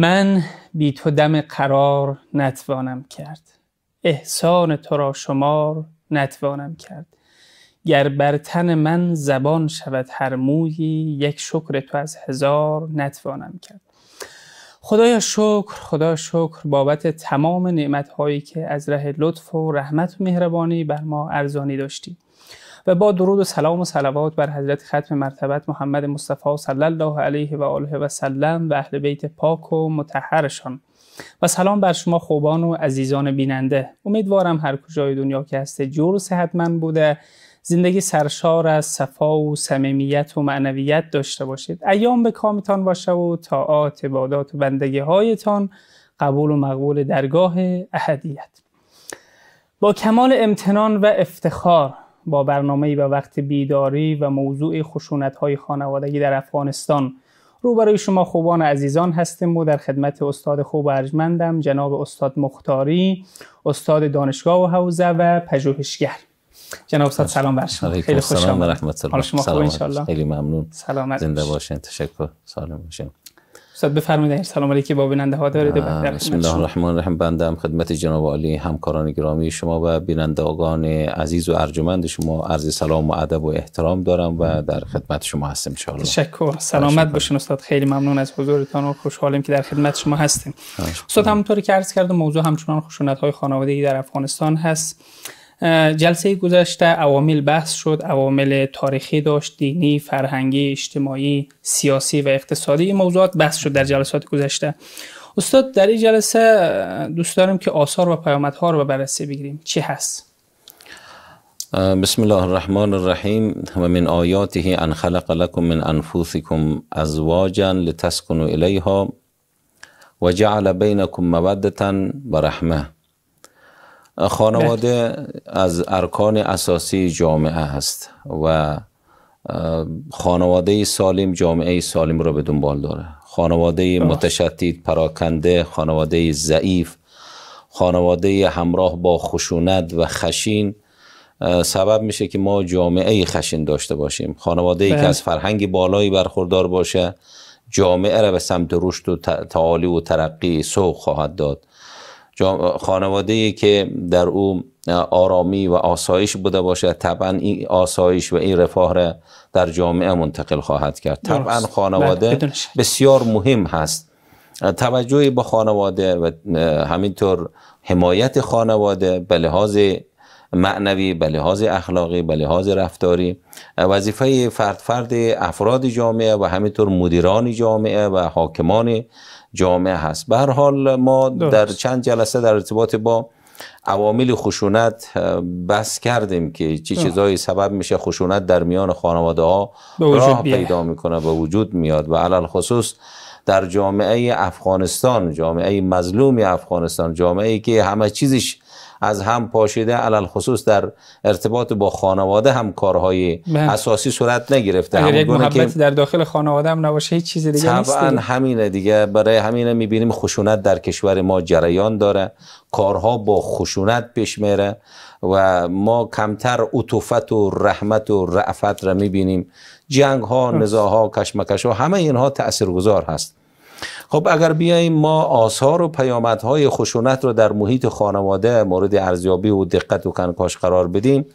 من بی تو دم قرار نتوانم کرد احسان تو را شمار نتوانم کرد گر بر تن من زبان شود هر مویی یک شکر تو از هزار نتوانم کرد خدایا شکر خدا شکر بابت تمام نعمت هایی که از ره لطف و رحمت و مهربانی بر ما ارزانی داشتیم. و با درود و سلام و صلوات بر حضرت ختم مرتبت محمد مصطفی صلی الله علیه و آله و سلم و اهل بیت پاک و متحرشان و سلام بر شما خوبان و عزیزان بیننده امیدوارم هر کجای دنیا که هسته جور و صحتمند بوده زندگی سرشار از صفا و صمیمیت و معنویت داشته باشید ایام به کامتان باشه و طاعات عبادات و بندگی هایتان قبول و مقبول درگاه اهدیت با کمال امتنان و افتخار با برنامه و وقت بیداری و موضوع خشونت های خانوادگی در افغانستان رو برای شما خوبان عزیزان هستیم و در خدمت استاد خوب ارجمندم جناب استاد مختاری استاد دانشگاه و حوزه و پژوهشگر جناب استاد سلام بر شما خیلی خوش آمدید رحمت الله خیلی ممنون سلامت زنده باشین تشکر سالم باشین استاد بفرمایید سلام علیکم، با بیننده ها دارید بسم الله الرحمن الرحیم بنده هم خدمت جناب عالی همکاران گرامی شما و بینندگان عزیز و ارجمند شما عرض سلام و ادب و احترام دارم و در خدمت شما هستم ان تشکر سلامت باشین استاد خیلی ممنون از حضورتان و خوشحالیم که در خدمت شما هستیم استاد همونطوری که عرض کردم موضوع همچنان خشونت های خانوادگی در افغانستان هست جلسه گذشته عوامل بحث شد عوامل تاریخی داشت دینی فرهنگی اجتماعی سیاسی و اقتصادی این موضوعات بحث شد در جلسات گذشته استاد در این جلسه دوست دارم که آثار و پیامدها رو به بررسی بگیریم چی هست بسم الله الرحمن الرحیم و من آیاته ان خلق لکم من انفسکم ازواجا لتسکنوا الیها و جعل بینکم مودتا و رحمه خانواده از ارکان اساسی جامعه هست و خانواده سالم جامعه سالم را به دنبال داره خانواده متشدد پراکنده خانواده ضعیف خانواده همراه با خشونت و خشین سبب میشه که ما جامعه خشین داشته باشیم خانواده ای که بله. از فرهنگ بالایی برخوردار باشه جامعه را به سمت رشد و تعالی و ترقی سوق خواهد داد خانواده که در او آرامی و آسایش بوده باشه طبعا این آسایش و این رفاه را در جامعه منتقل خواهد کرد طبعا بله، خانواده بسیار مهم هست توجه به خانواده و همینطور حمایت خانواده به لحاظ معنوی به لحاظ اخلاقی به لحاظ رفتاری وظیفه فرد فرد افراد جامعه و همینطور مدیران جامعه و حاکمان جامعه هست به هر حال ما در چند جلسه در ارتباط با عوامل خشونت بس کردیم که چه چیزایی سبب میشه خشونت در میان خانواده ها راه پیدا میکنه و وجود میاد و علل خصوص در جامعه افغانستان جامعه مظلوم افغانستان جامعه که همه چیزش از هم پاشیده علل خصوص در ارتباط با خانواده هم کارهای بله. اساسی صورت نگرفته اگر یک محبت در داخل خانواده هم نباشه هیچ چیز دیگه نیست طبعا همینه دیگه برای همینه میبینیم خشونت در کشور ما جریان داره کارها با خشونت پیش میره و ما کمتر اطوفت و رحمت و رعفت را میبینیم جنگ ها نزاع ها کشمکش ها همه اینها تاثیرگذار هست خب اگر بیاییم ما آثار و پیامدهای خشونت رو در محیط خانواده مورد ارزیابی و دقت و کنکاش قرار بدیم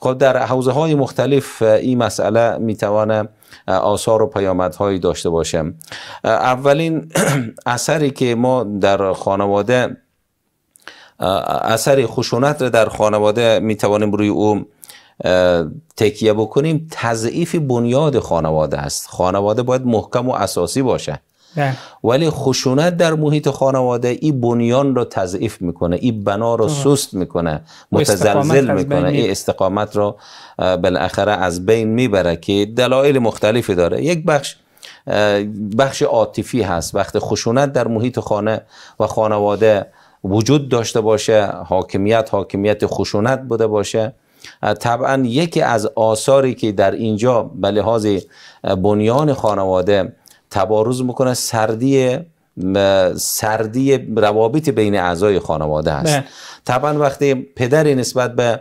خب در حوزه های مختلف این مسئله میتوانه آثار و پیامدهایی داشته باشم. اولین اثری که ما در خانواده اثر خشونت رو در خانواده میتوانیم روی او تکیه بکنیم تضعیف بنیاد خانواده است خانواده باید محکم و اساسی باشه ولی خشونت در محیط خانواده این بنیان را تضعیف میکنه این بنا را سست میکنه متزلزل میکنه این استقامت را بالاخره از بین میبره که دلایل مختلفی داره یک بخش بخش عاطفی هست وقتی خشونت در محیط خانه و خانواده وجود داشته باشه حاکمیت حاکمیت خشونت بوده باشه طبعا یکی از آثاری که در اینجا به لحاظ بنیان خانواده تباروز میکنه سردی سردی روابط بین اعضای خانواده است بله. طبعا وقتی پدری نسبت به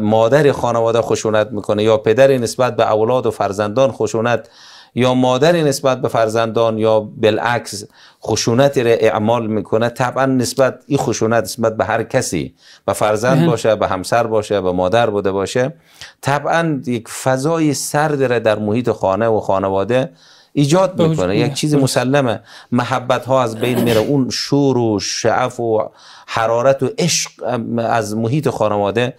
مادر خانواده خشونت میکنه یا پدری نسبت به اولاد و فرزندان خشونت یا مادری نسبت به فرزندان یا بالعکس خشونتی را اعمال میکنه طبعا نسبت این خشونت نسبت به هر کسی به فرزند بله. باشه به همسر باشه به مادر بوده باشه طبعا یک فضای سرد را در محیط خانه و خانواده ایجاد میکنه یک چیز مسلمه محبت ها از بین میره اون شور و شعف و حرارت و عشق از محیط خانواده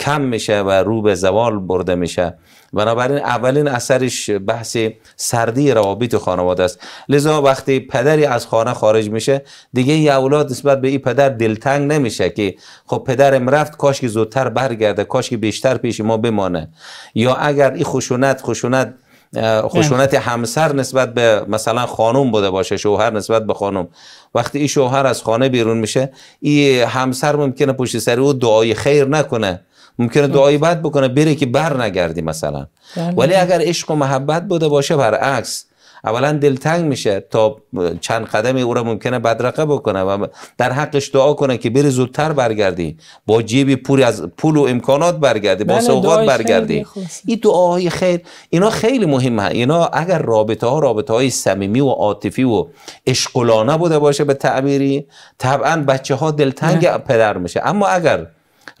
کم میشه و رو به زوال برده میشه بنابراین اولین اثرش بحث سردی روابط خانواده است لذا وقتی پدری از خانه خارج میشه دیگه ای اولاد نسبت به این پدر دلتنگ نمیشه که خب پدرم رفت کاش که زودتر برگرده کاش که بیشتر پیش ما بمانه یا اگر این خشونت خشونت خشونت همسر نسبت به مثلا خانم بوده باشه شوهر نسبت به خانم وقتی این شوهر از خانه بیرون میشه این همسر ممکنه پشت سر او دعای خیر نکنه ممکنه دعای بد بکنه بره که بر نگردی مثلا بله. ولی اگر عشق و محبت بوده باشه برعکس اولا دلتنگ میشه تا چند قدمی او را ممکنه بدرقه بکنه و در حقش دعا کنه که بری زودتر برگردی با جیب پوری از پول و امکانات برگردی با بله، سوقات برگردی این دعاهای خیر اینا خیلی مهمه اینا اگر رابطه ها رابطه های صمیمی و عاطفی و اشقلانه بوده باشه به تعبیری طبعا بچه ها دلتنگ پدر میشه اما اگر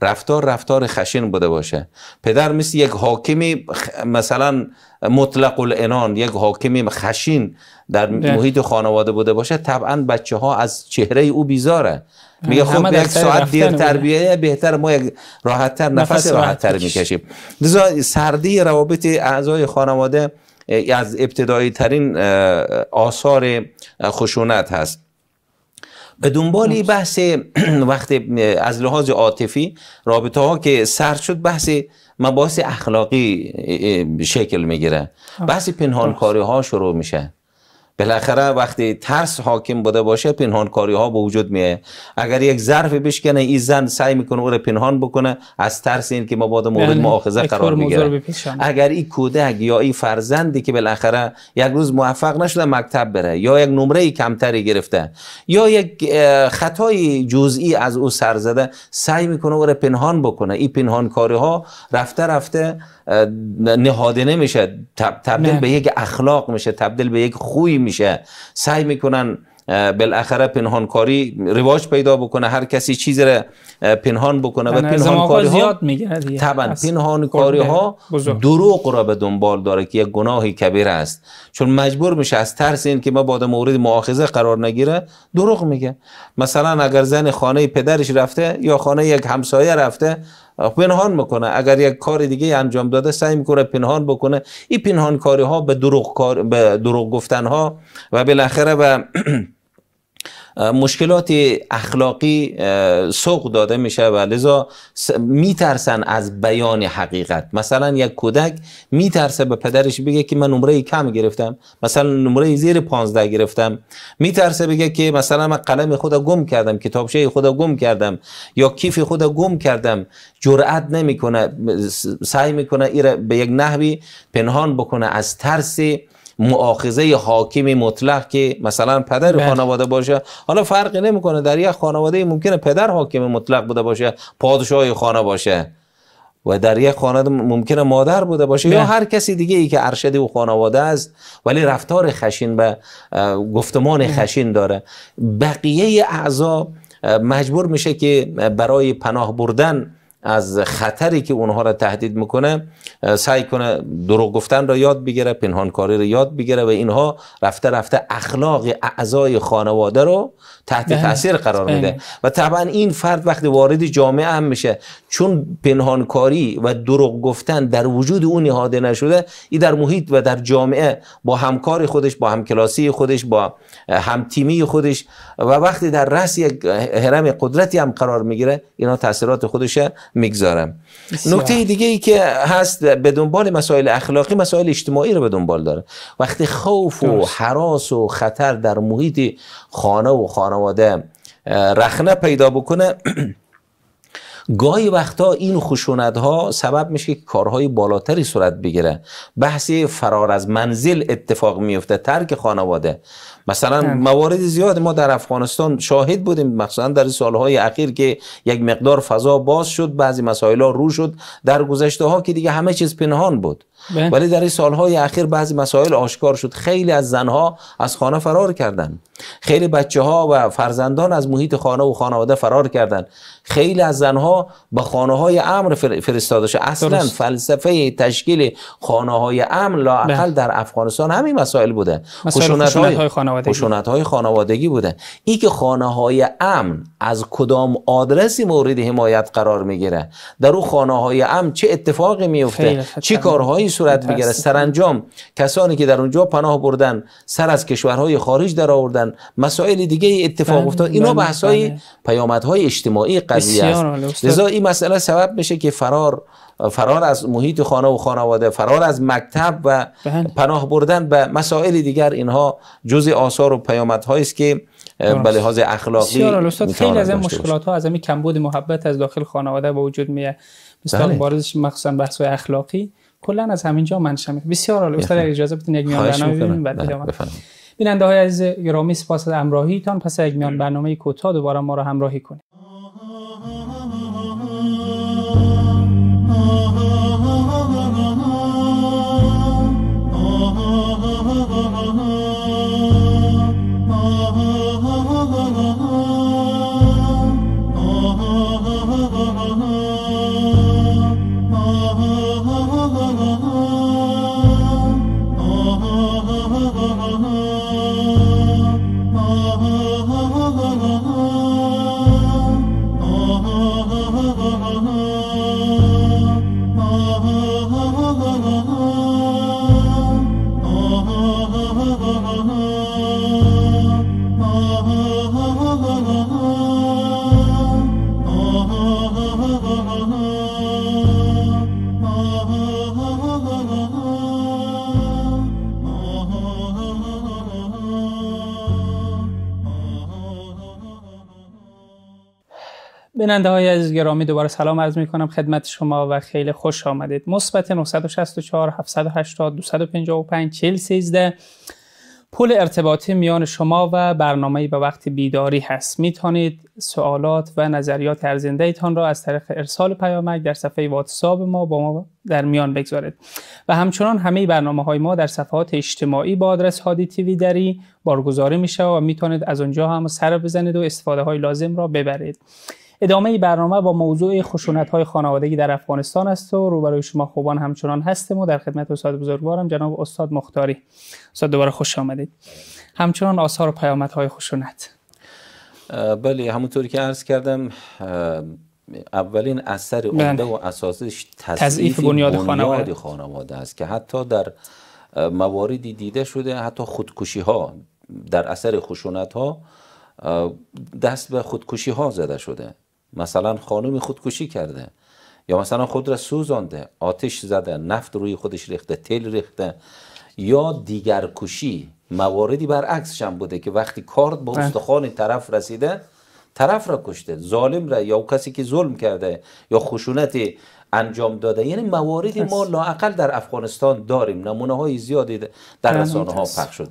رفتار رفتار خشین بوده باشه پدر مثل یک حاکمی مثلا مطلق الانان یک حاکمی خشین در محیط خانواده بوده باشه طبعا بچه ها از چهره او بیزاره میگه خب یک ساعت دیر تربیه بهتر ما یک راحتتر نفس, نفس راحتتر میکشیم لذا سردی روابط اعضای خانواده از ابتدایی ترین آثار خشونت هست به دنبال بحث وقت از لحاظ عاطفی رابطه ها که سر شد بحث مباحث اخلاقی شکل میگیره بحث پنهانکاری ها شروع میشه بالاخره وقتی ترس حاکم بوده باشه کاری ها به وجود میه اگر یک ظرف بشکنه این زن سعی میکنه او رو پنهان بکنه از ترس این که مبادا مورد بله. مؤاخذه قرار میگیره اگر این کودک یا این فرزندی که بالاخره یک روز موفق نشده مکتب بره یا یک نمره کمتری گرفته یا یک خطای جزئی از او سر زده سعی میکنه او رو پنهان بکنه این کاری ها رفته رفته نهادینه میشه تبدیل به بله. یک اخلاق میشه تبدیل به یک خوی میشه سعی میکنن بالاخره پنهانکاری رواج پیدا بکنه هر کسی چیزی را پنهان بکنه و پنهانکاری ها طبعا پنهانکاری ها دروغ را به دنبال داره که یک گناهی کبیر است چون مجبور میشه از ترس این که ما بعد مورد مؤاخذه قرار نگیره دروغ میگه مثلا اگر زن خانه پدرش رفته یا خانه یک همسایه رفته پنهان میکنه اگر یک کار دیگه انجام داده سعی میکنه پنهان بکنه این پنهان کاری ها به دروغ کار به دروغ گفتن ها و بالاخره به مشکلات اخلاقی سوق داده میشه و لذا میترسن از بیان حقیقت مثلا یک کودک میترسه به پدرش بگه که من نمره کم گرفتم مثلا نمره زیر پانزده گرفتم میترسه بگه که مثلا من قلم خود گم کردم کتابچه خود گم کردم یا کیف خود گم کردم جرأت نمیکنه سعی میکنه ایره به یک نحوی پنهان بکنه از ترسی مؤاخذه حاکم مطلق که مثلا پدر بله. خانواده باشه حالا فرقی نمیکنه در یک خانواده ممکنه پدر حاکم مطلق بوده باشه پادشاه خانه باشه و در یک خانواده ممکنه مادر بوده باشه یا بله. هر کسی دیگه ای که ارشد او خانواده است ولی رفتار خشین به، گفتمان بله. خشین داره بقیه اعضا مجبور میشه که برای پناه بردن از خطری که اونها را تهدید میکنه سعی کنه دروغ گفتن را یاد بگیره پنهانکاری را یاد بگیره و اینها رفته رفته اخلاق اعضای خانواده رو تحت بله. تاثیر قرار میده بله. و طبعا این فرد وقتی وارد جامعه هم میشه چون پنهانکاری و دروغ گفتن در وجود او نهاده نشده این در محیط و در جامعه با همکار خودش با همکلاسی خودش با همتیمی خودش و وقتی در رأس یک هرم قدرتی هم قرار میگیره اینا تاثیرات خودشه میگذارم نکته دیگه ای که هست به دنبال مسائل اخلاقی مسائل اجتماعی رو به دنبال داره وقتی خوف و حراس و خطر در محیط خانه و خانواده رخنه پیدا بکنه گاهی وقتا این خشونت ها سبب میشه که کارهای بالاتری صورت بگیره بحث فرار از منزل اتفاق میفته ترک خانواده مثلا موارد زیاد ما در افغانستان شاهد بودیم مثلا در سالهای اخیر که یک مقدار فضا باز شد بعضی مسائل رو شد در گذشته ها که دیگه همه چیز پنهان بود بله. ولی در این سالهای اخیر بعضی مسائل آشکار شد خیلی از زنها از خانه فرار کردن خیلی بچه ها و فرزندان از محیط خانه و خانواده فرار کردن خیلی از زنها به خانه های امر فرستاده شد اصلا فلسفه تشکیل خانه های امر لاعقل بله. در افغانستان همین مسائل بوده خشونت های خانوادگی خشونت های خانوادگی بوده این که خانه های امن از کدام آدرسی مورد حمایت قرار میگیره در اون خانه های امن چه اتفاقی میفته چه کارهایی صورت بگیره سرانجام کسانی که در اونجا پناه بردن سر از کشورهای خارج در آوردن مسائل دیگه اتفاق بله، افتاد اینا بله، پیامد بله. پیامدهای اجتماعی قضیه است لذا این مسئله سبب میشه که فرار فرار از محیط خانه و خانواده فرار از مکتب و پناه بردن به مسائل دیگر اینها جزء آثار و پیامدهایی است که به لحاظ اخلاقی خیلی از این مشکلات ها از این کمبود محبت از داخل خانواده به وجود میاد مثلا بارزش مخصوصا بحث اخلاقی کلا از همینجا منشأ شمی بسیار عالی استاد اجازه بدین یک میان برنامه ببینیم بله، بیننده های عزیز گرامی سپاس از پس یک میان برنامه کوتاه دوباره ما را همراهی کنید بیننده های عزیز گرامی دوباره سلام عرض می کنم خدمت شما و خیلی خوش آمدید مثبت 964 780 255 40 13 پول ارتباطی میان شما و برنامه به وقت بیداری هست می توانید سوالات و نظریات ارزنده را از طریق ارسال پیامک در صفحه واتساب ما با ما در میان بگذارید و همچنان همه برنامه های ما در صفحات اجتماعی با آدرس هادی تیوی دری بارگزاری می شود و می توانید از اونجا هم سر بزنید و استفاده های لازم را ببرید ادامه برنامه با موضوع خشونت های خانوادگی در افغانستان است و روبروی شما خوبان همچنان هستم و در خدمت استاد بزرگوارم جناب استاد مختاری استاد دوباره خوش آمدید همچنان آثار و های خشونت بله همونطوری که عرض کردم اولین اثر اونده بله. و اساسش تضعیف بنیاد خانواده. خانواده است که حتی در مواردی دیده شده حتی خودکشی ها در اثر خشونت ها دست به خودکشی ها زده شده مثلا خانم خودکشی کرده یا مثلا خود را سوزانده آتش زده نفت روی خودش ریخته تل ریخته یا کشی مواردی برعکسش هم بوده که وقتی کارت به بله. استخوان طرف رسیده طرف را کشته ظالم را یا کسی که ظلم کرده یا خشونت انجام داده یعنی مواردی ما لاقل در افغانستان داریم نمونه های زیادی در بله. رسانه ها پخش شد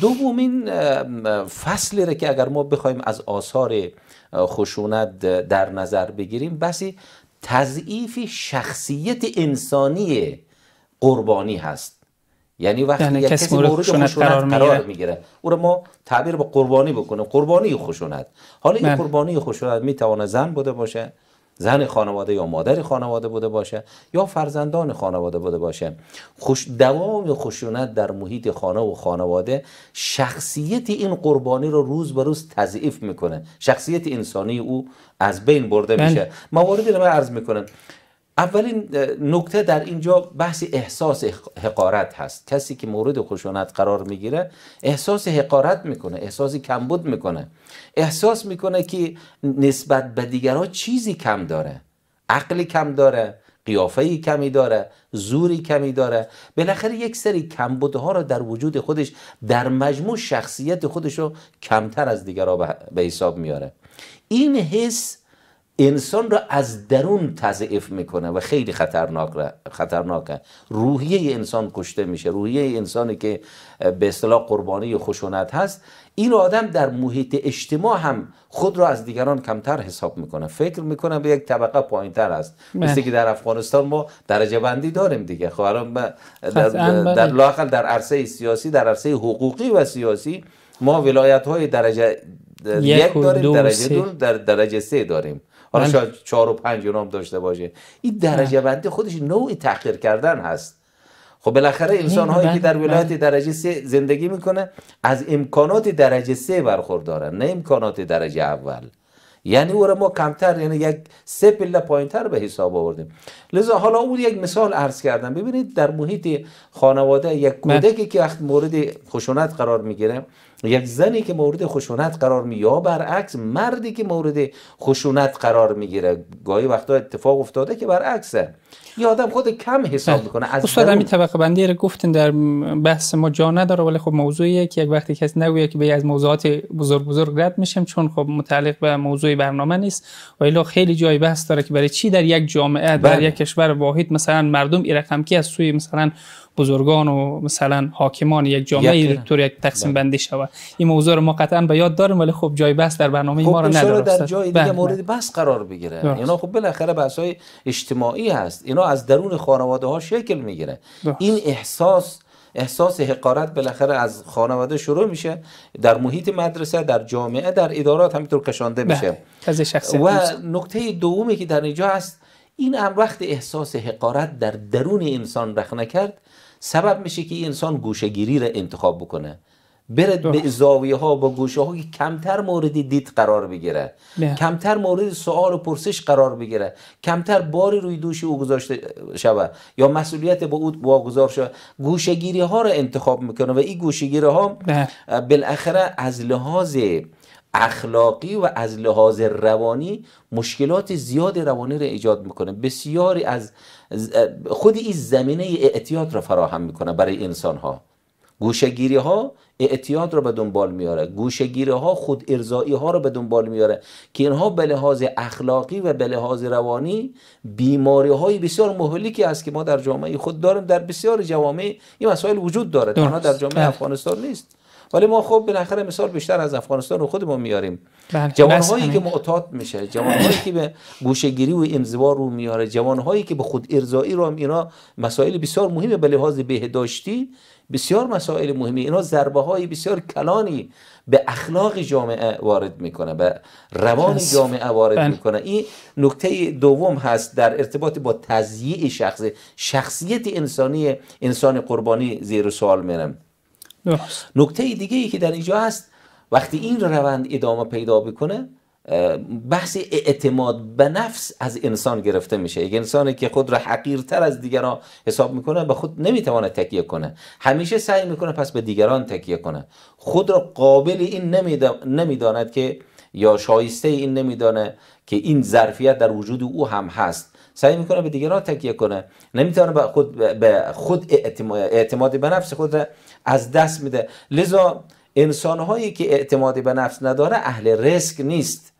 دومین فصلی را که اگر ما بخوایم از آثار خشونت در نظر بگیریم بسی تضعیف شخصیت انسانی قربانی هست یعنی وقتی یعنی یک کسی مورد خشونت قرار, میگیره او رو ما تعبیر به قربانی بکنیم قربانی خشونت حالا این بله. قربانی خشونت میتوانه زن بوده باشه زن خانواده یا مادر خانواده بوده باشه یا فرزندان خانواده بوده باشه خوش دوام خشونت در محیط خانه و خانواده شخصیت این قربانی رو روز به روز تضعیف میکنه شخصیت انسانی او از بین برده بله. میشه مواردی رو من عرض میکنم اولین نکته در اینجا بحث احساس حقارت هست کسی که مورد خشونت قرار میگیره احساس حقارت میکنه احساس کمبود میکنه احساس میکنه که نسبت به دیگرها چیزی کم داره عقلی کم داره قیافه کمی داره زوری کمی داره بالاخره یک سری کمبودها رو در وجود خودش در مجموع شخصیت خودش رو کمتر از دیگرها به حساب میاره این حس انسان را از درون تضعیف میکنه و خیلی خطرناک خطرناکه روحیه انسان کشته میشه روحیه انسانی که به اصطلاح قربانی خشونت هست این آدم در محیط اجتماع هم خود را از دیگران کمتر حساب میکنه فکر میکنه به یک طبقه پایین تر است بله. مثل که در افغانستان ما درجه بندی داریم دیگه خب در, خب، در, بله. در, در عرصه سیاسی در عرصه حقوقی و سیاسی ما ولایت های درجه یک داریم درجه دو در درجه سه داریم حالا شاید چهار و پنج داشته باشه این درجه بندی خودش نوعی تحقیر کردن هست خب بالاخره انسان هایی که در ولایت درجه سه زندگی میکنه از امکانات درجه سه برخوردارن نه امکانات درجه اول یعنی او ما کمتر یعنی یک سه پله پایینتر به حساب آوردیم لذا حالا اون یک مثال عرض کردم ببینید در محیط خانواده یک کودکی که مورد خشونت قرار میگیره یک زنی که مورد خشونت قرار می یا برعکس مردی که مورد خشونت قرار میگیره گاهی وقتا اتفاق افتاده که برعکسه یه آدم خود کم حساب بله. میکنه از استاد همین طبقه بندی رو گفتین در بحث ما جا نداره ولی خب موضوعیه که یک وقتی کسی نگویه که به از موضوعات بزرگ بزرگ رد میشیم چون خب متعلق به موضوع برنامه نیست و الا خیلی جای بحث داره که برای چی در یک جامعه در بله. یک کشور واحد مثلا مردم این رقم از سوی مثلا بزرگان و مثلا حاکمان یک جامعه دکتر یک تقسیم بله. بندی شود این موضوع رو ما قطعا به یاد داریم ولی خب جای بس در برنامه ما خب رو نداره در جای دیگه بله، مورد بله. بحث قرار بگیره اینا خب بالاخره بحث های اجتماعی هست اینا از درون خانواده ها شکل میگیره این احساس احساس حقارت بالاخره از خانواده شروع میشه در محیط مدرسه در جامعه در ادارات همینطور کشانده میشه و نکته دومی که در اینجا هست این هم وقت احساس حقارت در درون انسان رخ نکرد سبب میشه که انسان گوشگیری را انتخاب بکنه بره به زاویه ها با گوشه ها که کمتر مورد دید قرار بگیره کمتر مورد سوال و پرسش قرار بگیره کمتر باری روی دوش او گذاشته شود یا مسئولیت با او واگذار شود گوشگیری ها را انتخاب میکنه و این گوشگیری ها بالاخره از لحاظ اخلاقی و از لحاظ روانی مشکلات زیاد روانی رو ایجاد میکنه بسیاری از خود این زمینه اعتیاد را فراهم میکنه برای انسان ها گوشگیری ها اعتیاد را به دنبال میاره گوشگیری ها خود ارزایی ها را به دنبال میاره که اینها به لحاظ اخلاقی و به لحاظ روانی بیماری های بسیار مهلکی است که ما در جامعه خود داریم در بسیار جوامع این مسائل وجود داره تنها در جامعه افغانستان نیست ولی ما خب بالاخره مثال بیشتر از افغانستان رو ما میاریم بله. جوانهایی که معتاد میشه جوانهایی که به گوشگیری و انزوا رو میاره جوانهایی که به خود ارزایی رو اینا مسائل بسیار مهمه به لحاظ بهداشتی بسیار مسائل مهمی اینا ضربه های بسیار کلانی به اخلاق جامعه وارد میکنه به روان بله. جامعه وارد بله. میکنه این نکته دوم هست در ارتباط با تضییع شخص شخصیت انسانی انسان قربانی زیر سوال میرم نکته دیگه ای که در اینجا هست وقتی این روند ادامه پیدا بکنه بحث اعتماد به نفس از انسان گرفته میشه یک انسانی که خود را حقیرتر از دیگران حساب میکنه به خود نمیتوانه تکیه کنه همیشه سعی میکنه پس به دیگران تکیه کنه خود را قابل این نمیداند که یا شایسته این نمیدانه که این ظرفیت در وجود او هم هست سعی میکنه به دیگران تکیه کنه نمیتونه به خود به خود اعتماد به نفس خود را از دست میده لذا انسان هایی که اعتمادی به نفس نداره اهل ریسک نیست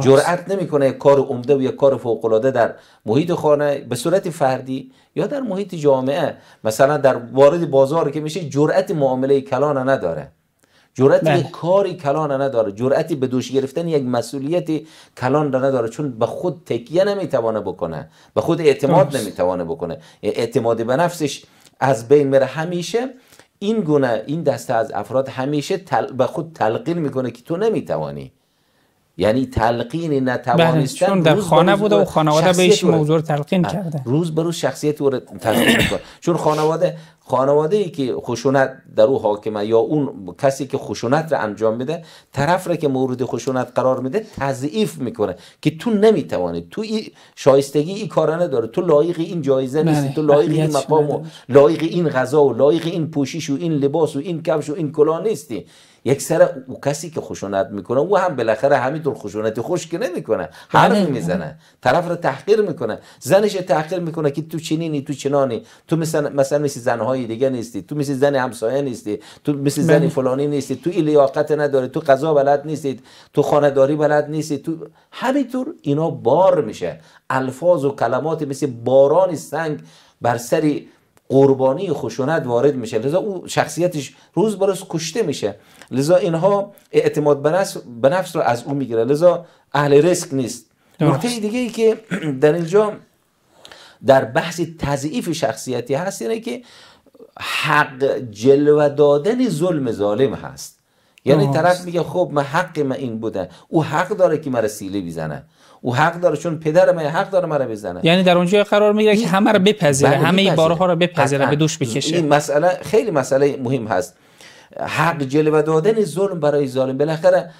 جرأت نمیکنه کار عمده و کار فوق العاده در محیط خانه به صورت فردی یا در محیط جامعه مثلا در وارد بازار که میشه جرأت معامله کلان نداره جرأت بله. کاری کلان نداره جورتی به دوش گرفتن یک مسئولیتی کلان را نداره چون به خود تکیه نمیتوانه بکنه به خود اعتماد نمیتوانه بکنه اعتماد به نفسش از بین میره همیشه این گونه این دسته از افراد همیشه به خود تلقین میکنه که تو نمیتوانی یعنی تلقین نتوانستن بله، چون در خانه بوده و خانواده بهش موضوع تلقین کرده روز به روز شخصیت او میکنه چون خانواده خانواده ای که خشونت در او حاکمه یا اون کسی که خشونت را انجام میده طرف را که مورد خشونت قرار میده تضعیف میکنه که تو نمیتوانی تو ای شایستگی این کار نداره تو لایق این جایزه نیستی بله، تو لایق این مقام و بله. لایق این غذا و لایق این پوشیش و این لباس و این کفش و این کلاه نیستی یک سر او کسی که خشونت میکنه او هم بالاخره همینطور خشونتی خوش که نمیکنه حرف بله. میزنه طرف رو تحقیر میکنه زنش تحقیر میکنه که تو چنینی تو چنانی تو مثلا مثلا مثل زنهای دیگه نیستی تو مثل زن همسایه نیستی تو مثل زن بله. فلانی نیستی تو لیاقت نداری تو قضا بلد نیستی تو خانهداری بلد نیستی تو همینطور اینا بار میشه الفاظ و کلمات مثل باران سنگ بر سری قربانی خشونت وارد میشه لذا او شخصیتش روز برس کشته میشه لذا اینها اعتماد به نفس, رو از او میگیره لذا اهل رسک نیست نکته دیگه ای که در اینجا در بحث تضعیف شخصیتی هست اینه که حق جلوه دادن ظلم ظالم هست یعنی طرف میگه خب من حق من این بوده او حق داره که مرا سیله بیزنه او حق داره چون پدر من حق داره مرا بزنه یعنی در اونجا قرار میگیره که همه رو بپذیره بله، همه بارها رو بپذیره به دوش بکشه این مسئله خیلی مسئله مهم هست حق جلوه دادن ظلم برای ظالم بالاخره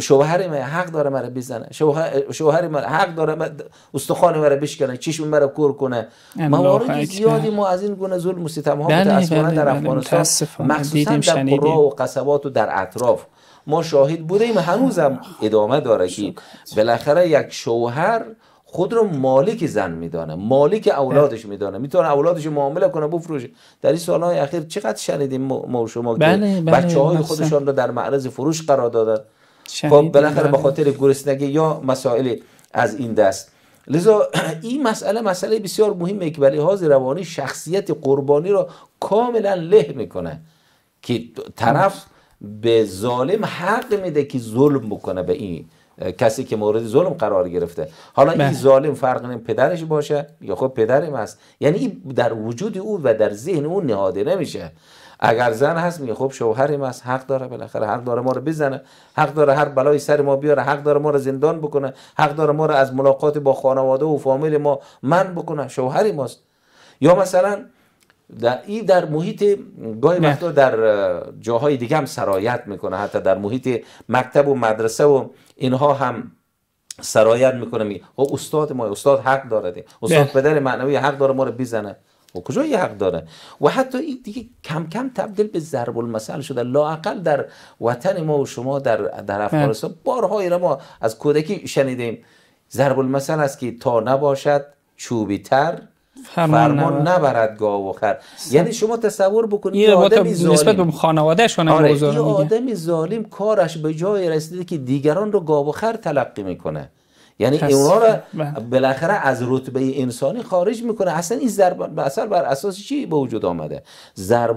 شوهر من حق داره مرا بزنه شوهر, شوهر من حق داره من استخوان مرا بشکنه چشم مرا کور کنه موارد زیادی ما از این گونه ظلم و ستم ها بله، متاسفانه بله، در افغانستان مخصوصا در قرا و قصبات و در اطراف ما شاهد بودیم هنوزم ادامه داره که بالاخره یک شوهر خود رو مالک زن میدانه مالک اولادش میدانه میتونه اولادش معامله کنه بفروشه در این سالهای اخیر چقدر شنیدیم ما شما بله، بله، بچه های خودشان رو در معرض فروش قرار دادن خب، بالاخره به بله. خاطر گرسنگی یا مسائل از این دست لذا این مسئله مسئله بسیار مهمه که برای حاضر روانی شخصیت قربانی رو کاملا له میکنه که طرف خب. به ظالم حق میده که ظلم بکنه به این کسی که مورد ظلم قرار گرفته حالا این بله. ظالم فرق نمی پدرش باشه یا خب پدرم هست یعنی این در وجود او و در ذهن او نهاده نمیشه اگر زن هست میگه خب شوهری هست حق داره بالاخره حق داره ما رو بزنه حق داره هر بلای سر ما بیاره حق داره ما رو زندان بکنه حق داره ما رو از ملاقات با خانواده و فامیل ما من بکنه شوهری ماست یا مثلا در این در محیط گاهی وقتا در جاهای دیگه هم سرایت میکنه حتی در محیط مکتب و مدرسه و اینها هم سرایت میکنه میگه خب، استاد ما استاد حق داره استاد پدر معنوی حق داره ما رو بزنه و خب، کجای حق داره و حتی این دیگه کم کم تبدیل به ضرب المثل شده لاقل در وطن ما و شما در در افغانستان بارهایی را ما از کودکی شنیدیم ضرب المثل است که تا نباشد چوبی تر فرمان, نبرد گاو و خر یعنی شما تصور بکنید یه آدمی ظالم نسبت به خانواده شون آره یه آدمی ظالم کارش به جای رسیده که دیگران رو گاو و خر تلقی میکنه یعنی اونا رو بالاخره از رتبه انسانی خارج میکنه اصلا این ضرب بر اساس چی به وجود آمده ضرب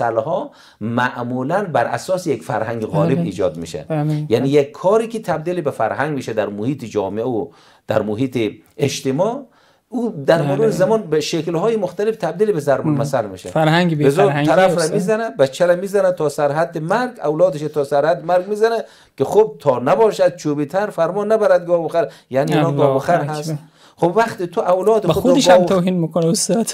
ها معمولا بر اساس یک فرهنگ غالب آره. ایجاد میشه یعنی یک کاری که تبدیل به فرهنگ میشه در محیط جامعه و در محیط اجتماع او در بله. مرور زمان به شکل های مختلف تبدیل به ضرب المثل میشه فرهنگ به طرف رو میزنه بچه را میزنه تا سرحد مرگ اولادش تا سرحد مرگ میزنه که خب تا نباشد چوبی تر فرمان نبرد گاو بخر یعنی اینا گاو هست خب وقتی تو اولاد خودش هم توهین میکنه استاد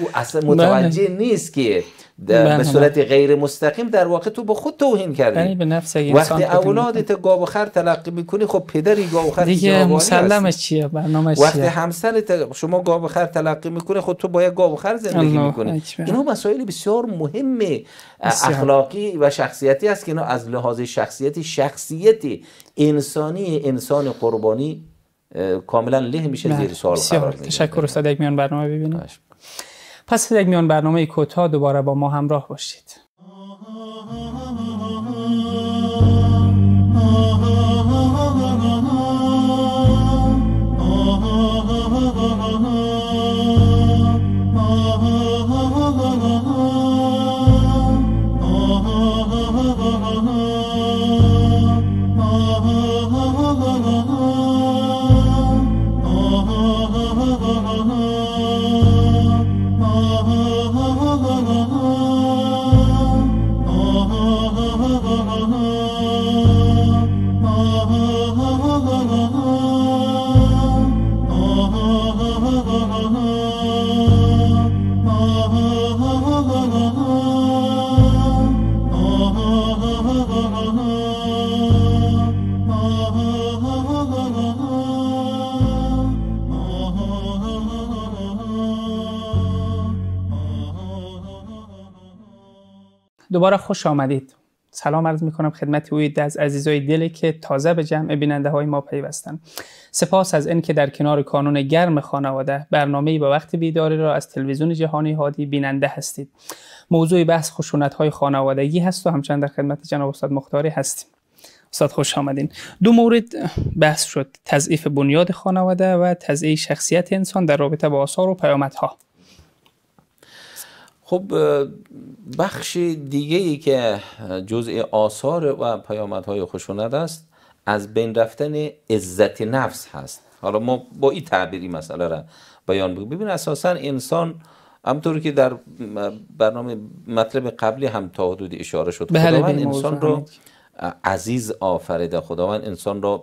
او اصلا بله. متوجه نیست که بله، به بله. صورت غیر مستقیم در واقع تو به خود توهین کردی یعنی به نفس وقتی اولادت خر تلقی میکنی خب پدری خر دیگه مسلمش چیه برنامه وقتی چیه؟ همسرت شما خر تلقی میکنه خب تو با یک خر زندگی میکنی اینا مسائل بسیار مهم اخلاقی و شخصیتی است که اینا از لحاظ شخصیتی شخصیتی انسانی انسان قربانی کاملا له میشه زیر بله. سوال قرار میگیره تشکر استاد یک میان برنامه ببینیم پس در میان برنامه کوتا دوباره با ما همراه باشید دوباره خوش آمدید سلام عرض می کنم خدمت اوی از عزیزای دلی که تازه به جمع بیننده های ما پیوستن. سپاس از اینکه در کنار کانون گرم خانواده برنامه با وقت بیداری را از تلویزیون جهانی هادی بیننده هستید موضوع بحث خشونت های خانوادگی هست و همچنان در خدمت جناب استاد مختاری هستیم استاد خوش آمدین دو مورد بحث شد تضعیف بنیاد خانواده و تضعیف شخصیت انسان در رابطه با آثار و پیامدها خب بخش دیگه ای که جزء آثار و پیامدهای خشونت است از بین رفتن عزت نفس هست حالا ما با این تعبیری مسئله را بیان بگو ببین اساسا انسان همطور که در برنامه مطلب قبلی هم تا حدود اشاره شد بله، خداوند انسان رو عزیز آفریده خداوند انسان را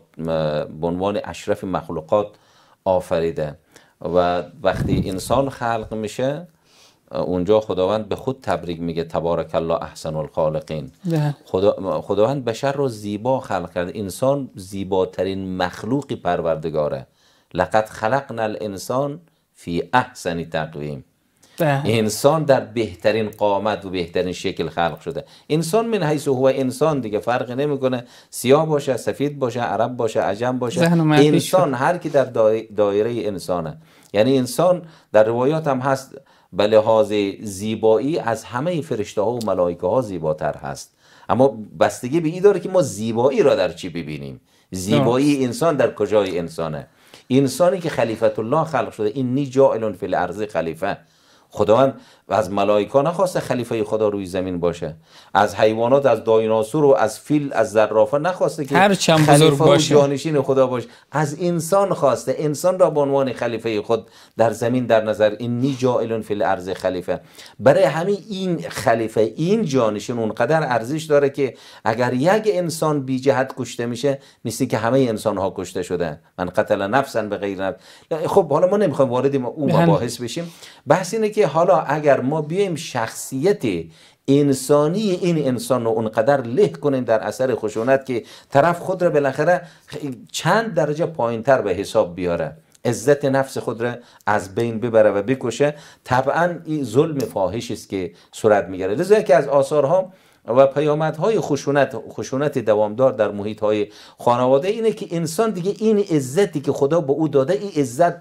به عنوان اشرف مخلوقات آفریده و وقتی انسان خلق میشه اونجا خداوند به خود تبریک میگه تبارک الله احسن الخالقین خدا، خداوند بشر رو زیبا خلق کرد انسان زیباترین مخلوقی پروردگاره لقد خلقنا الانسان فی احسن تقویم انسان در بهترین قامت و بهترین شکل خلق شده انسان من حیث هو انسان دیگه فرق نمیکنه سیاه باشه سفید باشه عرب باشه عجم باشه انسان هر کی در دایره انسانه یعنی انسان در روایات هم هست به لحاظ زیبایی از همه فرشته ها و ملائکه ها زیباتر هست اما بستگی به این داره که ما زیبایی را در چی ببینیم زیبایی انسان در کجای انسانه انسانی که خلیفت الله خلق شده این نی جائلون فی الارض خلیفه خداوند و از ملائکه نخواسته خلیفه خدا روی زمین باشه از حیوانات از دایناسور و از فیل از ذرافه نخواسته که هر چم خلیفه باشه. و جانشین خدا باشه از انسان خواسته انسان را به عنوان خلیفه خود در زمین در نظر این نی جائلون فیل الارض خلیفه برای همه این خلیفه این جانشین اونقدر ارزش داره که اگر یک انسان بی جهت کشته میشه نیستی که همه انسان ها کشته شده من قتل نفسن به غیر خب حالا ما نمیخوایم وارد اون بله. مباحث بشیم بحث اینه که حالا اگر ما بیایم شخصیت انسانی این انسان رو اونقدر له کنیم در اثر خشونت که طرف خود را بالاخره چند درجه پایین تر به حساب بیاره عزت نفس خود را از بین ببره و بکشه طبعا این ظلم فاحشی است که صورت میگیره لذا که از ها و پیامدهای خشونت خشونت دوامدار در محیط های خانواده اینه که انسان دیگه این عزتی که خدا به او داده این عزت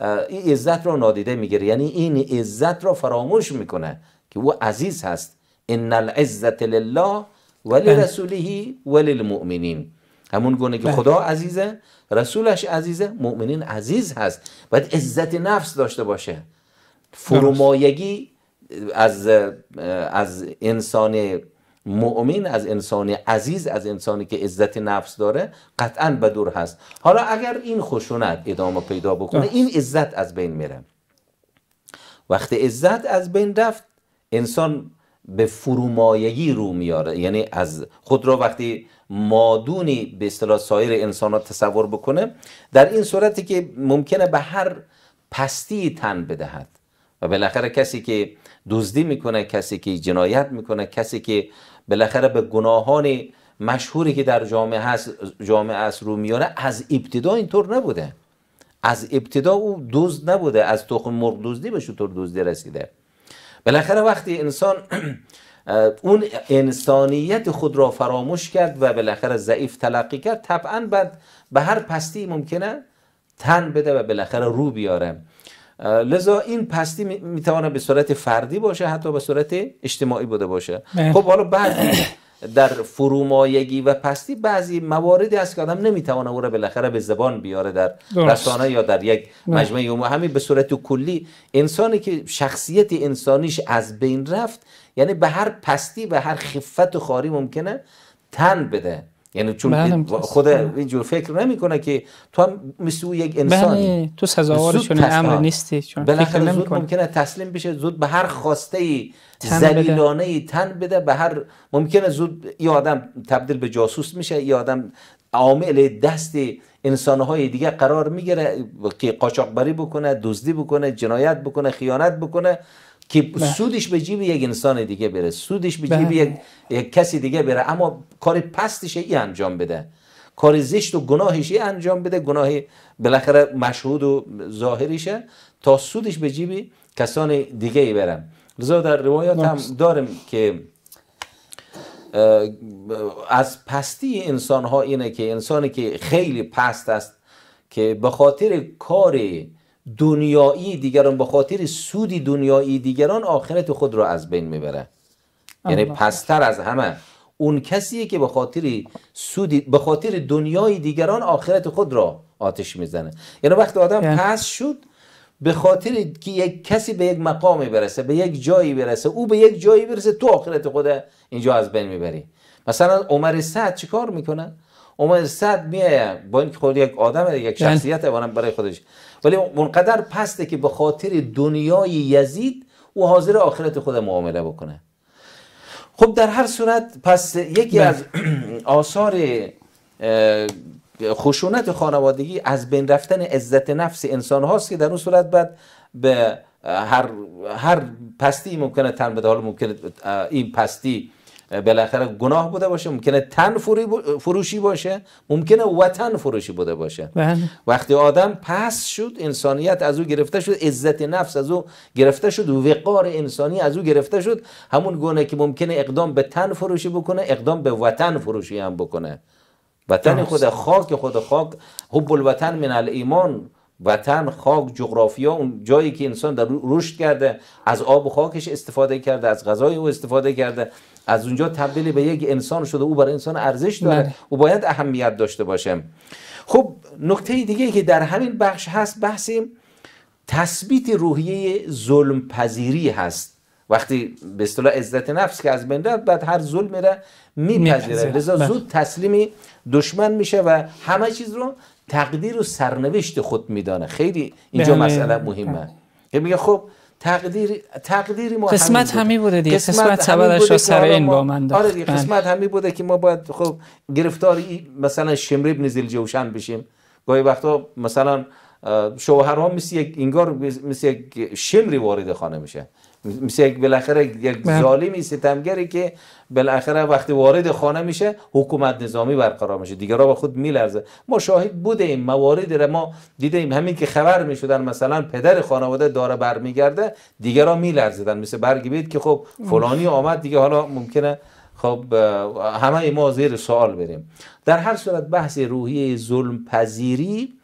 این عزت را نادیده میگیره یعنی این عزت را فراموش میکنه که او عزیز هست ان العزت لله ولی بله. رسوله ولی المؤمنین همون گونه که بله. خدا عزیزه رسولش عزیزه مؤمنین عزیز هست باید عزت نفس داشته باشه فرومایگی از از انسان مؤمن از انسان عزیز از انسانی که عزت نفس داره قطعا به دور هست حالا اگر این خشونت ادامه پیدا بکنه این عزت از بین میره وقتی عزت از بین رفت انسان به فرومایگی رو میاره یعنی از خود را وقتی مادونی به اصطلاح سایر انسانات تصور بکنه در این صورتی که ممکنه به هر پستی تن بدهد و بالاخره کسی که دزدی میکنه کسی که جنایت میکنه کسی که بالاخره به گناهان مشهوری که در جامعه هست جامعه است رو میاره از ابتدا اینطور نبوده از ابتدا او دزد نبوده از تخم مرغ دزدی به شطور دزدی رسیده بالاخره وقتی انسان اون انسانیت خود را فراموش کرد و بالاخره ضعیف تلقی کرد طبعا بعد به هر پستی ممکنه تن بده و بالاخره رو بیاره لذا این پستی میتوانه به صورت فردی باشه حتی به صورت اجتماعی بوده باشه بله. خب حالا بعضی در فرومایگی و پستی بعضی مواردی هست که آدم نمیتوانه او را بالاخره به زبان بیاره در رسانه یا در یک بله. مجموعه عمومی همین به صورت کلی انسانی که شخصیت انسانیش از بین رفت یعنی به هر پستی و هر خفت و خاری ممکنه تن بده یعنی چون بله، خود اینجور فکر نمیکنه که تو هم مثل او یک انسانی بله، تو تو سزاوارشون امر نیستی چون بالاخره زود ممکنه تسلیم بشه زود به هر خواسته ای تن بده به هر ممکنه زود یه آدم تبدیل به جاسوس میشه یه آدم عامل دست انسانهای دیگه قرار میگیره که قاچاقبری بکنه دزدی بکنه جنایت بکنه خیانت بکنه که بله. سودش به جیب یک انسان دیگه بره سودش به جیب بله. یک،, کسی دیگه بره اما کار پستش ای انجام بده کار زشت و گناهش ای انجام بده گناهی بالاخره مشهود و ظاهریشه تا سودش به جیب کسان دیگه ای بره رضا در روایات هم داریم که از پستی انسان ها اینه که انسانی که خیلی پست است که به خاطر کاری دنیایی دیگران به خاطر سودی دنیایی دیگران آخرت خود را از بین میبره یعنی پستر از همه اون کسیه که به خاطر سودی به خاطر دنیای دیگران آخرت خود را آتش میزنه یعنی وقتی آدم yeah. یعنی پس شد به خاطر که یک کسی به یک مقامی برسه به یک جایی برسه او به یک جایی برسه تو آخرت خود اینجا از بین میبری مثلا عمر سعد چیکار میکنه عمر سعد میایه با اینکه خود یک آدم یک یعنی شخصیت برای خودش ولی اونقدر پسته که به خاطر دنیای یزید او حاضر آخرت خود معامله بکنه خب در هر صورت پس یکی از بله. آثار خشونت خانوادگی از بین رفتن عزت نفس انسان هاست که در اون صورت بعد به هر, هر پستی ممکنه تن به حالا ممکنه این پستی بالاخره گناه بوده باشه ممکنه تن فروشی باشه ممکنه وطن فروشی بوده باشه بله. وقتی آدم پس شد انسانیت از او گرفته شد عزت نفس از او گرفته شد و وقار انسانی از او گرفته شد همون گونه که ممکنه اقدام به تن فروشی بکنه اقدام به وطن فروشی هم بکنه وطن خود خاک خود خاک حب الوطن من الایمان وطن خاک جغرافیا اون جایی که انسان در رشد کرده از آب و خاکش استفاده کرده از غذای او استفاده کرده از اونجا تبدیل به یک انسان شده او برای انسان ارزش داره بله. او باید اهمیت داشته باشه خب نکته دیگه که در همین بخش هست بحث تثبیت روحیه ظلم پذیری هست وقتی به اصطلاح عزت نفس که از بین رفت بعد هر ظلمی را میپذیره لذا بله. زود تسلیمی دشمن میشه و همه چیز رو تقدیر و سرنوشت خود میدانه خیلی اینجا بله. مسئله مهمه که میگه خب تقدیر تقدیر ما قسمت همی بوده, همی بوده دیگه قسمت, قسمت بوده سر این با من آره دیگه قسمت بله. همی بوده که ما باید خب گرفتاری مثلا شمری ابن زیل بشیم گاهی وقتا مثلا شوهرها مثل یک انگار مثل یک شمری وارد خانه میشه مثل یک بالاخره یک بله. ظالمی ستمگری که بالاخره وقتی وارد خانه میشه حکومت نظامی برقرار میشه دیگه را به خود میلرزه ما شاهد بودیم موارد را ما دیدیم همین که خبر میشدن مثلا پدر خانواده داره برمیگرده دیگه را میلرزیدن مثل برگ بید که خب فلانی آمد دیگه حالا ممکنه خب همه ما زیر سوال بریم در هر صورت بحث روحیه ظلم پذیری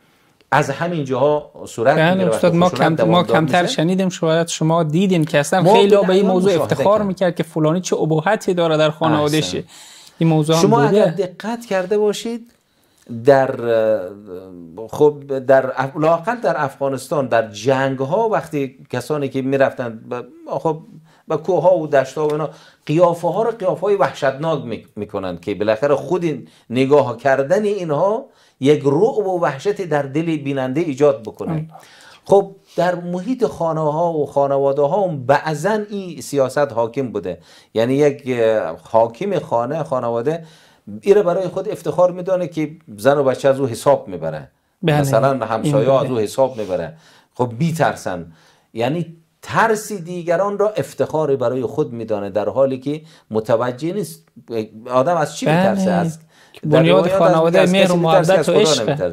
از همین جاها صورت بله استاد ما, خب کم، ما کمتر شنیدیم شاید شما دیدین که اصلا خیلی به این موضوع افتخار میکرد که فلانی چه ابهتی داره در خانوادشه این موضوع شما اگر دقت کرده باشید در خب در لاقل در افغانستان در جنگ ها وقتی کسانی که میرفتن خب و کوه ها و دشت ها و اینا قیافه ها رو قیافه های وحشتناک میکنند که بالاخره خود نگاه کردن اینها یک رعب و وحشت در دل بیننده ایجاد بکنه خب در محیط خانه ها و خانواده ها بعضا این سیاست حاکم بوده یعنی یک حاکم خانه خانواده ایره برای خود افتخار میدانه که زن و بچه از او حساب میبره بله، مثلا همسایه از او حساب میبره خب ترسن یعنی ترسی دیگران را افتخار برای خود میدانه در حالی که متوجه نیست آدم از چی بله. میترسه از بنیاد خانواده مهر و محبت و عشق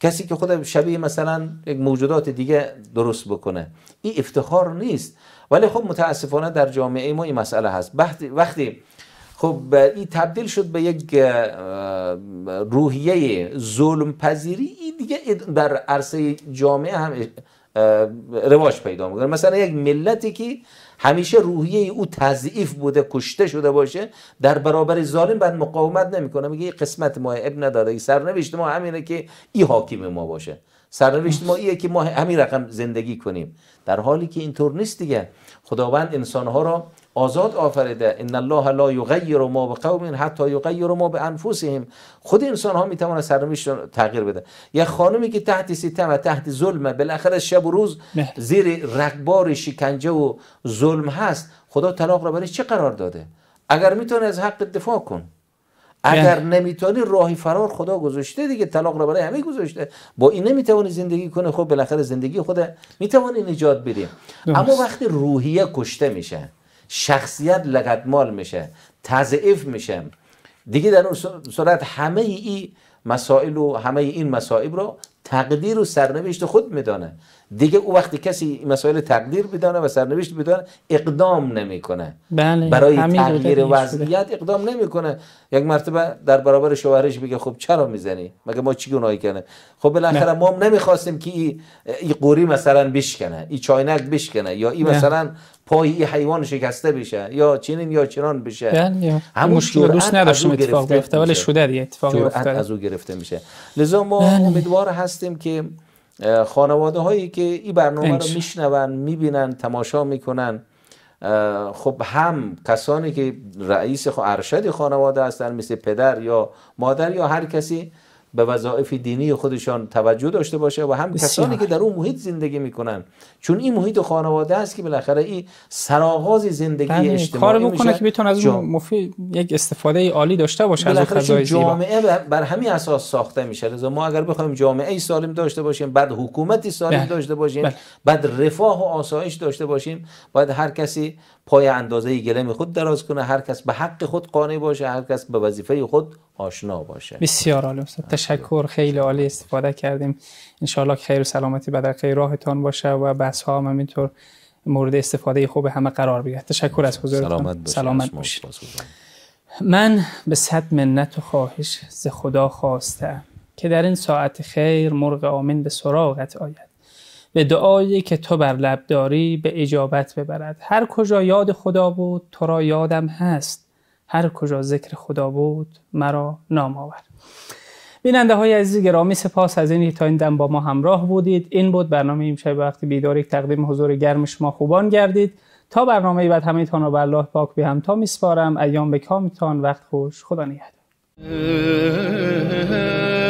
کسی که خود شبیه مثلا یک موجودات دیگه درست بکنه این افتخار نیست ولی خب متاسفانه در جامعه ما این مسئله هست وقتی خب این تبدیل شد به یک روحیه ظلم پذیری این دیگه در عرصه جامعه هم رواج پیدا میکنه مثلا یک ملتی که همیشه روحیه او تضعیف بوده کشته شده باشه در برابر ظالم بعد مقاومت نمیکنه میگه قسمت ما اب نداره سرنوشت ما همینه که ای حاکم ما باشه سرنوشت ما ایه که ما همین رقم زندگی کنیم در حالی که اینطور نیست دیگه خداوند انسانها را آزاد آفریده ان الله لا یغیر ما بقوم حتی یغیر ما به خود انسان ها میتونه سرنوشت تغییر بده یک خانمی که تحت ستم و تحت ظلمه بالاخره شب و روز زیر رگبار شکنجه و ظلم هست خدا طلاق را برای چه قرار داده اگر میتونه از حق دفاع کن اگر نمیتونی راهی فرار خدا گذاشته دیگه طلاق را برای همه گذاشته با این نمیتونی زندگی کنه خب بالاخره زندگی خود میتونی نجات بدی اما وقتی روحیه کشته میشه شخصیت مال میشه تضعیف میشه دیگه در اون صورت همه این مسائل و همه این مسائل رو تقدیر و سرنوشت خود میدانه دیگه او وقتی کسی مسائل تقدیر بدانه و سرنوشت بدانه اقدام نمیکنه بله، برای تغییر وضعیت اقدام نمیکنه یک مرتبه در برابر شوهرش بگه خب چرا میزنی مگه ما چی گناهی کنه خب بالاخره ما هم نمیخواستیم که این ای قوری مثلا بشکنه این چاینک بشکنه یا این مثلا پای حیوان شکسته بشه یا چنین یا چنان بشه بله، همون مشکل دوست نداشتم اتفاق بیفته ولی شده دیگه اتفاق افتاد از او گرفته میشه لذا ما بله. امیدوار هستیم که خانواده هایی که این برنامه رو میشنون میبینن تماشا میکنن خب هم کسانی که رئیس ارشد خانواده هستن مثل پدر یا مادر یا هر کسی به وظایف دینی خودشان توجه داشته باشه و هم کسانی که در اون محیط زندگی میکنن چون این محیط خانواده است که بالاخره این سرآغاز زندگی بله، اجتماعی کار بکنه که از اون یک استفاده عالی داشته باشه از جامعه بر همین اساس ساخته میشه لذا ما اگر بخوایم جامعه سالم داشته باشیم بعد حکومتی سالم بله. داشته باشیم بله. بعد رفاه و آسایش داشته باشیم باید هر کسی پای اندازه گلم خود دراز کنه هر کس به حق خود قانع باشه هر کس به وظیفه خود آشنا باشه بسیار عالی تشکر خیلی عالی استفاده کردیم انشاءالله که خیر و سلامتی بدر راهتان باشه و بحث ها هم همینطور مورد استفاده خوب همه قرار بگیره تشکر از حضورتان سلامت باشید, سلامت من به صد منت و خواهش ز خدا خواسته که در این ساعت خیر مرغ آمین به سراغت آید به دعایی که تو بر لب داری به اجابت ببرد هر کجا یاد خدا بود تو را یادم هست هر کجا ذکر خدا بود مرا نام آورد بیننده های عزیز گرامی سپاس از این تا این دم با ما همراه بودید این بود برنامه امشب وقتی بیدار تقدیم حضور گرم شما خوبان گردید تا برنامه بعد همه تان به الله پاک به تا میسپارم ایام به کامتان وقت خوش خدا نگهدار